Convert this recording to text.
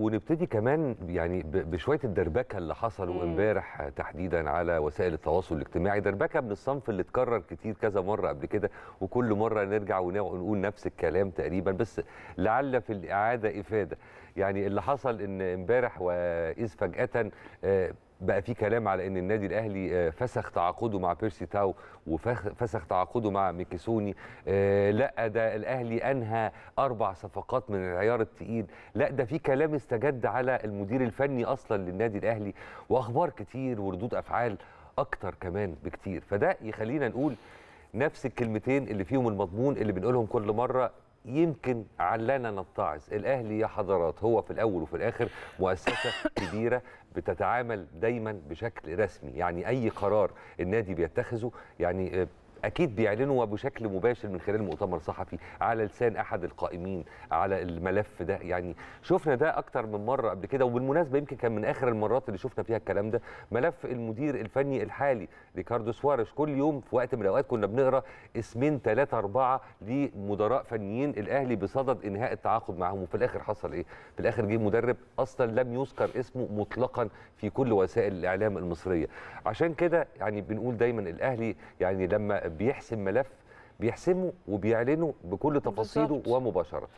ونبتدي كمان يعني بشويه الدربكه اللي حصلوا امبارح تحديدا على وسائل التواصل الاجتماعي دربكه من الصنف اللي اتكرر كتير كذا مره قبل كده وكل مره نرجع ونقول نفس الكلام تقريبا بس لعل في الاعاده افاده يعني اللي حصل ان امبارح واذ فجاه آه، بقى في كلام على ان النادي الاهلي آه، فسخ تعاقده مع بيرسي تاو وفسخ تعاقده مع ميكيسوني آه، لا ده الاهلي انهى اربع صفقات من العيار التقيل لا ده في كلام استجد على المدير الفني اصلا للنادي الاهلي واخبار كتير وردود افعال اكتر كمان بكتير فده يخلينا نقول نفس الكلمتين اللي فيهم المضمون اللي بنقولهم كل مره يمكن علنا نتعظ الاهلي يا حضرات هو في الاول وفي الاخر مؤسسه كبيره بتتعامل دايما بشكل رسمي يعني اي قرار النادي بيتخذه يعني اكيد بيعلنوا بشكل مباشر من خلال مؤتمر صحفي على لسان احد القائمين على الملف ده يعني شفنا ده اكتر من مره قبل كده وبالمناسبه يمكن كان من اخر المرات اللي شفنا فيها الكلام ده ملف المدير الفني الحالي ريكاردو سوارش كل يوم في وقت من الاوقات كنا بنقرا اسمين ثلاثه اربعه لمدراء فنيين الاهلي بصدد انهاء التعاقد معهم وفي الاخر حصل ايه؟ في الاخر جه مدرب اصلا لم يذكر اسمه مطلقا في كل وسائل الاعلام المصريه عشان كده يعني بنقول دايما الاهلي يعني لما بيحسم ملف بيحسمه وبيعلنه بكل تفاصيله ومباشره